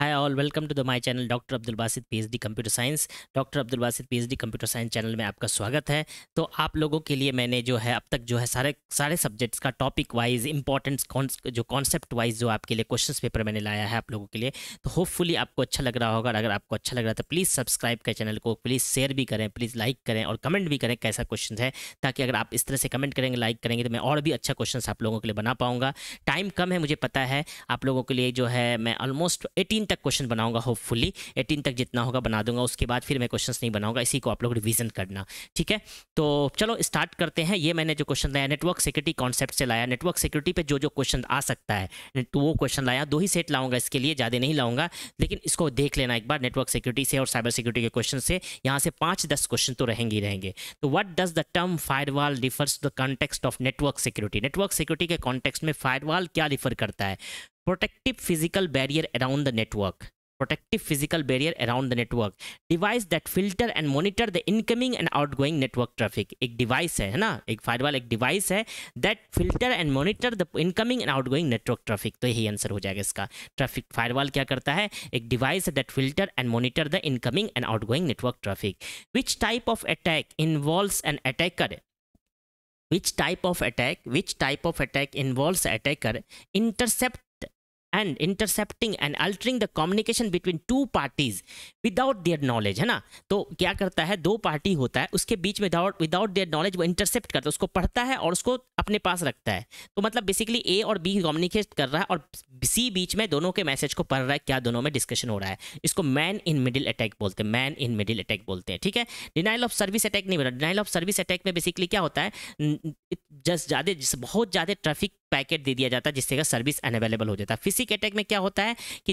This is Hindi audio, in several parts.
Hi all welcome to the my channel doctor Abdul Basit PhD computer science doctor Abdul Basit PhD computer science channel में आपका स्वागत है तो आप लोगों के लिए मैंने जो है अब तक जो है सारे सारे सब्जेक्ट्स का टॉपिक वाइज इंपॉर्टेंस जो कॉन्सेप्ट वाइज जो आपके लिए क्वेश्चन पेपर मैंने लाया है आप लोगों के लिए तो होपफुली आपको अच्छा लग रहा होगा अगर आपको अच्छा लग रहा है तो प्लीज़ सब्सक्राइब करें चैनल को प्लीज़ शेयर भी करें प्लीज़ लाइक करें और कमेंट भी करें कैसा क्वेश्चन है ताकि अगर आप इस तरह से कमेंट करेंगे लाइक करेंगे तो मैं और भी अच्छा क्वेश्चन आप लोगों के लिए बना पाऊँगा टाइम कम है मुझे पता है आप लोगों के लिए जो है मैं ऑलमोस्ट एटीन एटीन तक क्वेश्चन बनाऊंगा होपफुली एटीन तक जितना होगा बना दूंगा उसके बाद फिर मैं क्वेश्चन नहीं बनाऊंगा इसी को आप लोग रिविजन करना ठीक है तो चलो स्टार्ट करते हैं ये मैंने जो क्वेश्चन लाया नेटवर्क सिक्योरिटी कॉन्सेप्ट से लाया नेटवर्क सिक्योरिटी पे जो जो क्वेश्चन आ सकता है तो वो क्वेश्चन लाया दो ही सेट लाऊंगा इसके लिए ज़्यादा नहीं लाऊंगा लेकिन इसको देख लेना एक बार नेटवर्क सिक्योरिटी से और साइबर सिक्योरिटी के क्वेश्चन से यहाँ से पांच दस क्वेश्चन तो रहेंगे रहेंगे तो what does the term firewall refers the context of network security network security के कॉन्टेक्स्ट में फायरवाल क्या रिफर करता है protective physical barrier around the network protective physical barrier around the network device that filter and monitor the incoming and outgoing network traffic एक device है ना एक firewall एक device है that filter and monitor the incoming and outgoing network traffic तो यही आंसर हो जाएगा इसका traffic firewall क्या करता है एक device है that filter and monitor the incoming and outgoing network traffic which type of attack involves an attacker which type of attack which type of attack involves attacker intercept and intercepting and altering the communication between two parties without their knowledge है ना तो क्या करता है दो पार्टी होता है उसके बीच में विदाउट विदाउट देयर नॉलेज वो इंटरसेप्ट करता है उसको पढ़ता है और उसको अपने पास रखता है तो मतलब बेसिकली ए और बी कम्युनिकेट कर रहा है और सी बीच में दोनों के मैसेज को पढ़ रहा है क्या दोनों में डिस्कशन हो रहा है इसको मैन इन मिडिल अटैक बोलते हैं मैन इन मिडिल अटैक बोलते हैं ठीक है डिनाइल ऑफ सर्विस अटैक नहीं बोला डिनाइल ऑफ सर्विस अटैक में बेसिकली क्या होता है जस्ट ज़्यादा जिस बहुत ज़्यादा ट्रैफिक पैकेट दे दिया जाता है जिससे का सर्विस अनअवेलेबल हो जाता है फिसिक अटैक में क्या होता है कि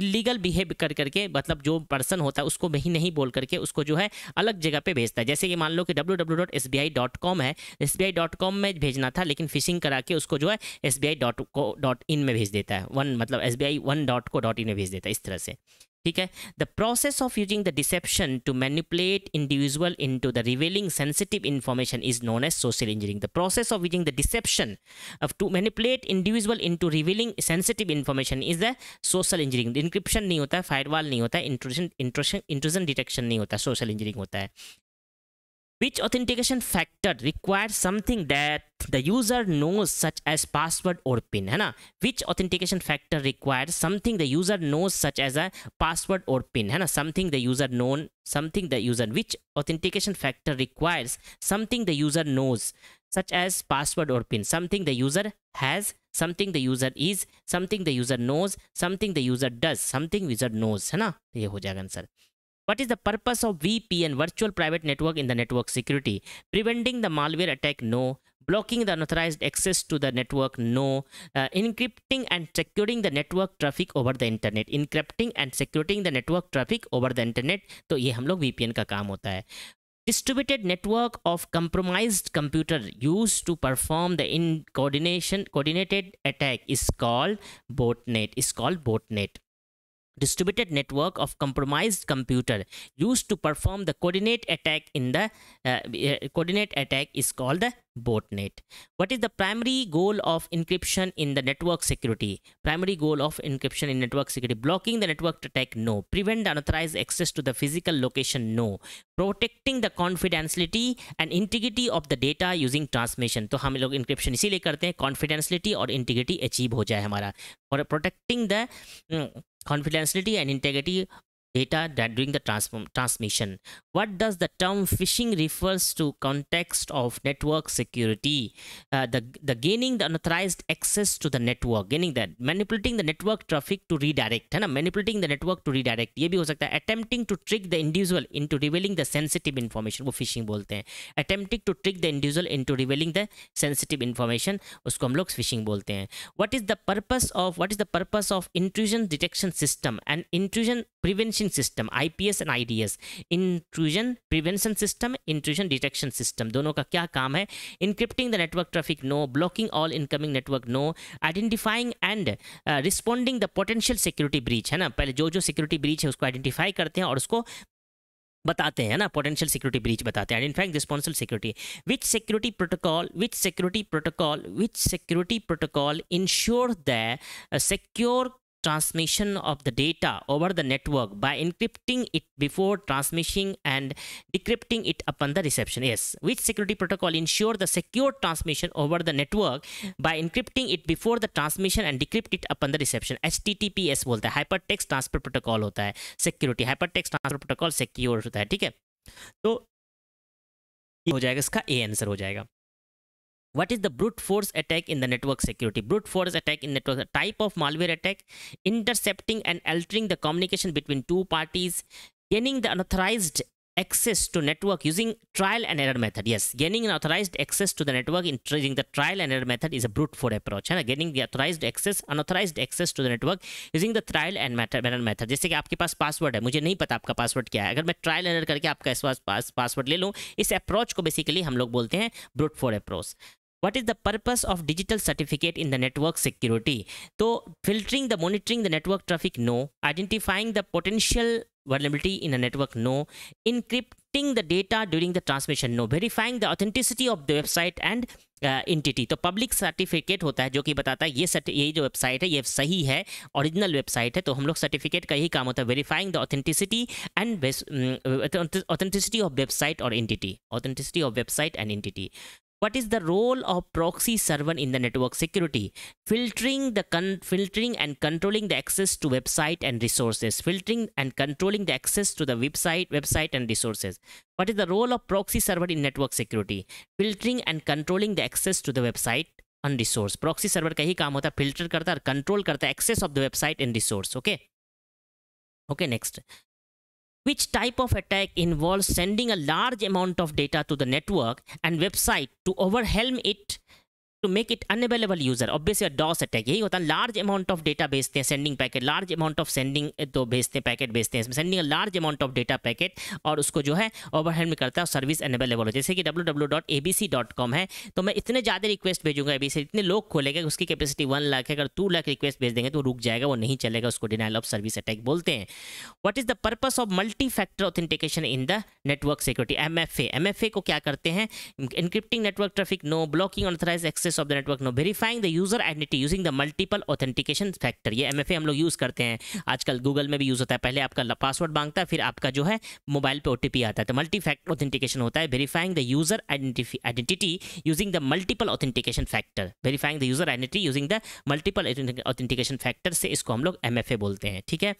इलीगल बिहेव कर करके मतलब जो पर्सन होता है उसको वही नहीं बोल करके उसको जो है अलग जगह पे भेजता है जैसे कि मान लो कि www.sbi.com है sbi.com में भेजना था लेकिन फिशिंग करा के उसको जो है sbi.co.in में भेज देता है वन मतलब S B I one dot co dot in में भेज देता है इस तरह से ठीक है the process of using the deception to manipulate individual into the revealing sensitive information is known as social engineering the process of using the deception to manipulate individual into revealing sensitive information is the social engineering encryption नहीं होता है फायरवाल नहीं होता है इंट्रोशन इंट्रोजन डिटेक्शन नहीं होता सोशल इंजीनियरिंग होता है Which authentication factor requires something that the user knows such as password or pin है ना Which authentication factor requires something the user knows such as a password or pin है ना Something the user known something the user which authentication factor requires something the user knows such as password or pin something the user has something the user is something the user knows something the user does something user knows है ना ये हो जाएगा answer What is the purpose of VPN, virtual private network in the network security? Preventing the malware attack, no. Blocking the unauthorized access to the network, no. Uh, encrypting and securing the network traffic over the internet. Encrypting and securing the network traffic over the internet. So, ये हम लोग VPN का काम होता है distributed network of compromised computer used to perform the in coordination coordinated attack is called botnet is called botnet distributed network of compromised computer used to perform the coordinate attack in the uh, uh, coordinate attack is called the botnet what is the primary goal of encryption in the network security primary goal of encryption in network security blocking the network attack no prevent the unauthorized access to the physical location no protecting the confidentiality and integrity of the data using transmission So, हम लोग encryption इसीलिए करते हैं confidentiality और integrity achieve हो जाए हमारा For protecting the mm, confidentiality and integrity data during the transform transmission. What does the term phishing refers to context of network security? Uh, the, the gaining the unauthorized access to the network, gaining that, manipulating the network traffic to redirect, and manipulating the network to redirect. ये भी हो सकता है attempting to trick the individual into revealing the sensitive information वो phishing बोलते हैं attempting to trick the individual into revealing the sensitive information उसको हम लोग phishing बोलते हैं what is the purpose of what is the purpose of intrusion detection system and intrusion prevention switching system IPS and IDS intrusion prevention system intrusion detection system दोनों का क्या काम है encrypting the network traffic no blocking all incoming network no identifying and responding the potential security breach है ना पहले जो जो सिक्योरिटी ब्रीच है उसको आइडेंटिफाई करते हैं और उसको बताते हैं ना पोटेंशियल सिक्योरिटी ब्रीच बताते हैं in fact responsible security which security protocol which security protocol which security protocol ensure the secure transmission of the data over the network by encrypting it before transmission and decrypting it upon the reception. Yes, which security protocol ensure the secure transmission over the network by encrypting it before the transmission and decrypt it upon the reception. HTTPS बोलता है हाइपरटेक्स्ट ट्रांसफर प्रोटोकॉल होता है security hypertext transfer protocol secure होता है ठीक है तो हो जाएगा इसका A answer हो जाएगा what is the brute force attack in the network security brute force attack in network a type of malware attack intercepting and altering the communication between two parties gaining the unauthorized access to network using trial and error method yes gaining an authorized access to the network in using the trial and error method is a brute force approach and gaining the authorized access unauthorized access to the network using the trial and error method जैसे कि आपके पास पासवर्ड है मुझे नहीं पता आपका पासवर्ड क्या है अगर मैं ट्रायल error karke aapka पास password le लूँ is approach ko basically hum log bolte hain brute force approach what is the purpose of digital certificate in the network security तो filtering the monitoring the network traffic no identifying the potential vulnerability in the network no encrypting the data during the transmission no verifying the authenticity of the website and entity तो पब्लिक सर्टिफिकेट होता है जो कि बताता है ये सर्ट ये जो वेबसाइट है ये सही है ओरिजिनल वेबसाइट है तो हम लोग सर्टिफिकेट का ही काम होता है verifying the authenticity and authenticity of website और entity authenticity of website and entity what is the role of proxy server in the network security filtering the filtering and controlling the access to website and resources filtering and controlling the access to the website website and resources what is the role of proxy server in network security filtering and controlling the access to the website and resource proxy server का ही काम होता है फिल्टर करता है और कंट्रोल करता है access of the website and resource okay which type of attack involves sending a large amount of data to the network and website to overwhelm it make it it unavailable user obviously DOS attack यही होता है लार्ज अमाउंट ऑफ डेटा भेजते हैं sending packet large amount of sending तो भेजते हैं पैकेट भेजते हैं इसमें large amount of data packet और उसको जो है overhead में करता है सर्विस अनबेलेबल हो जैसे कि कॉम है तो मैं इतने ज़्यादा रिक्वेस्ट भेजूंगा एबीसी इतने लोग खोलेगा उसकी कैपेसिटी वन लाख है अगर टू लाख रिक्वेस्ट भेज देंगे तो रुक जाएगा वो नहीं चलेगा उसको डिनाइल ऑफ सर्विस अटैक बोलते हैं what is the purpose of multi factor authentication in the network security M F को क्या करते हैं encrypting network traffic no blocking unauthorized ex access of the network no verifying the user identity using the multiple authentication factor ये एम हम लोग यूज़ करते हैं आजकल गूगल में भी यूज़ होता है पहले आपका पासवर्ड मांगता है फिर आपका जो है मोबाइल पे ओ आता है तो मल्टी फैक्ट ऑथेंटिकेशन होता है verifying the user identity using the multiple authentication factor verifying the user identity using the multiple authentication factor से इसको हम लोग एम बोलते हैं ठीक है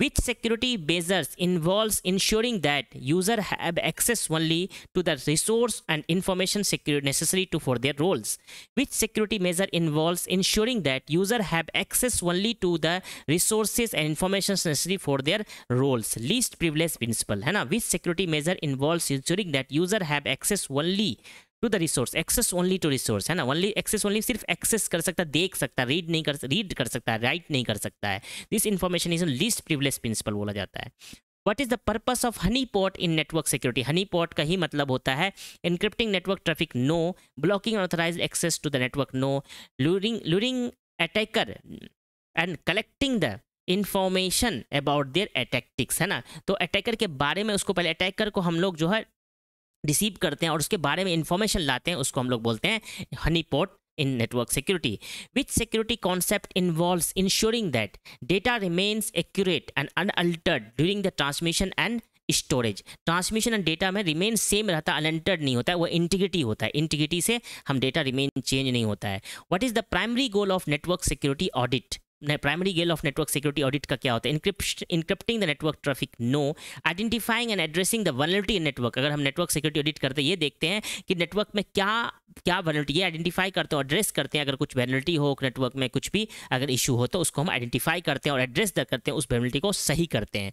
with security measures involve ensuring that user have access only to the resource and information secure necessary to for their roles which security measure involves ensuring that user have access only to the resources and information necessary for their roles least privilege principle hai na which security measure involves ensuring that user have access only to the resource access only to resource hai na only access only sirf access kar sakta dekh sakta read nahi kar read kar sakta write nahi kar sakta hai this information is a least privilege principle bola jata hai what is the purpose of honey pot in network security honey pot का ही मतलब होता है encrypting network traffic no blocking authorize access to the network no luring luring attacker and collecting the information about their attack tactics है ना तो अटैकर के बारे में उसको पहले अटैकर को हम लोग जो है रिसीव करते हैं और उसके बारे में इंफॉर्मेशन लाते हैं उसको हम लोग बोलते हैं honey pot in network security, which security concept involves ensuring that data remains accurate and unaltered during the transmission and storage transmission and data में रिमेन सेम रहता अनलिमिटेड नहीं होता है वो इंटीग्रिटी होता है इंटीग्रिटी से हम डेटा रिमेन चेंज नहीं होता है what is the primary goal of network security audit primary goal of network security audit का क्या होता है encrypting the network traffic no identifying and addressing the vulnerability in network अगर हम नेटवर्क सिक्योरिटी ऑडिट करते हैं ये देखते हैं कि नेटवर्क में क्या क्या वनलिटी ये आइडेंटिफाई करते हैं एड्रेस करते हैं अगर कुछ वनलिटी हो नेटवर्क में कुछ भी अगर इशू हो तो उसको हम आइडेंटिफाई करते हैं और एड्रेस करते हैं उस वनलिटी को सही करते हैं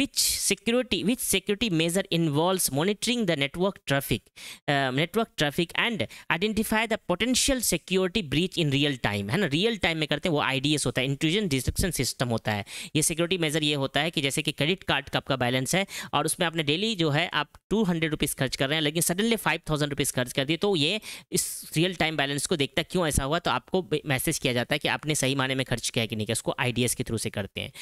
which security which security measure involve monitoring the network traffic network traffic and identify the potential security breach in real time है ना रियल टाइम में करते हैं वो आईडीएस होता है है इंक्लूजन डिस्ट्रक्शन सिस्टम होता है ये सिक्योरिटी मेजर ये होता है कि जैसे कि क्रेडिट कार्ड का आपका बैलेंस है और उसमें आपने डेली जो है आप टू हंड्रेड खर्च कर रहे हैं लेकिन सडनली फाइव थाउजेंड खर्च कर दिए तो ये इस रियल टाइम बैलेंस को देखता क्यों ऐसा हुआ तो आपको मैसेज किया जाता है कि आपने सही माने में खर्च किया कि नहीं किया उसको आईडीएस के थ्रू से करते हैं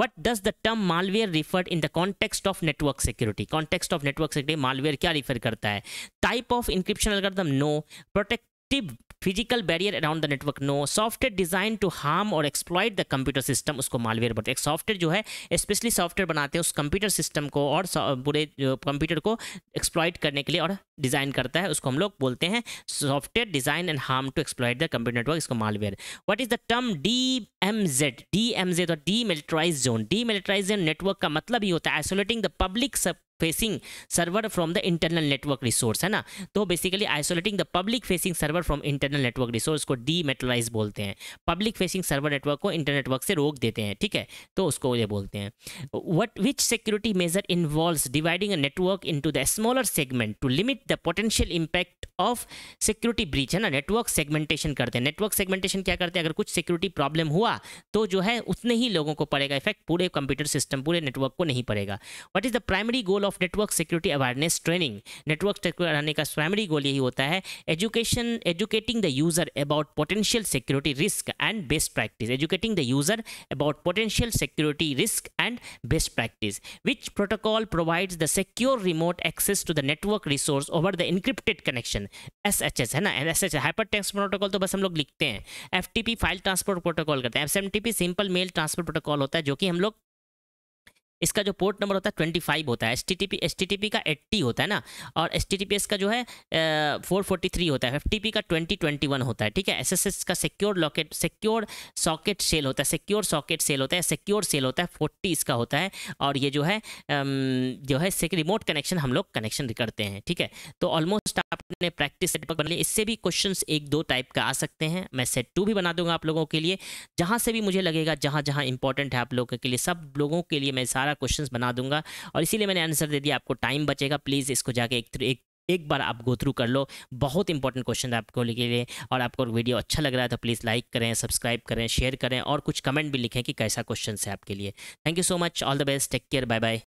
what does the term malware refer in the context of network security context of network security malware क्या रिफर करता है type of encryption them no protective physical barrier around the network no software design to harm और एक्सप्लॉयट द कंप्यूटर सिस्टम उसको मालवेयर बोलते हैं एक सॉफ्टवेयर जो है स्पेशली सॉफ्टवेयर बनाते हैं उस कंप्यूटर सिस्टम को और पूरे कंप्यूटर को एक्सप्लॉयट करने के लिए और डिज़ाइन करता है उसको हम लोग बोलते हैं software design and harm to exploit the computer network इसको malware what is the term D M Z D M Z और D militarize zone D militarize zone network का मतलब ही होता है आइसोलेटिंग द पब्लिक सब facing server from the internal network resource है ना तो basically isolating the public facing server from internal network resource को डीमेटलाइज बोलते हैं पब्लिक फेसिंग सर्वर नेटवर्क को इंटर नेटवर्क से रोक देते हैं ठीक है तो उसको ये बोलते हैं what which security measure involve dividing a network into the smaller segment to limit the potential impact of security breach है ना नेटवर्क सेगमेंटेशन करते हैं नेटवर्क सेगमेंटेशन क्या करते हैं अगर कुछ सिक्योरिटी प्रॉब्लम हुआ तो जो है उतने ही लोगों को पड़ेगा इफेक्ट पूरे कंप्यूटर सिस्टम पूरे नेटवर्क को नहीं पड़ेगा what is the primary goal of network security awareness training network secure रहने का प्राइमरी गोल यही होता है education educating the user about potential security risk and best practice educating the user about potential security risk and best practice which protocol provides the secure remote access to the network resource over the encrypted connection S H S है ना S H hyper text protocol तो बस हम लोग लिखते हैं F T P file transport protocol करते हैं F M T P simple mail transport protocol होता है जो कि हम लोग इसका जो पोर्ट नंबर होता है ट्वेंटी फाइव होता है S T T P S T T P का एट्टी होता है ना और S T T P S का जो है फोर फोर्टी थ्री होता है एफ टी पी का ट्वेंटी ट्वेंटी वन होता है ठीक है एस एस एस का secure locket secure socket cell होता है सिक्योर सॉकेट सेल होता है सिक्योर सेल होता है फोर्टी इसका होता है और ये जो है जो है रिमोट कनेक्शन हम लोग कनेक्शन करते हैं ठीक है तो ऑलमोस्ट आपने प्रैक्टिस सेट बन लिया इससे भी क्वेश्चन एक दो टाइप का आ सकते हैं मैं सेट टू भी बना दूंगा आप लोगों के लिए जहाँ से भी मुझे लगेगा जहाँ जहाँ इंपॉर्टेंट है आप लोगों के लिए सब लोगों के लिए मैं सारा सारा क्वेश्चन बना दूंगा और इसीलिए मैंने आंसर दे दिया आपको टाइम बचेगा प्लीज़ इसको जाके एक एक एक बार आप गो थ्रू कर लो बहुत इंपॉर्टेंट क्वेश्चन है आपको लिखे लिए और आपको वीडियो अच्छा लग रहा है तो प्लीज़ लाइक करें सब्सक्राइब करें शेयर करें और कुछ कमेंट भी लिखें कि कैसा क्वेश्चन है आपके लिए thank you so much all the best take care bye bye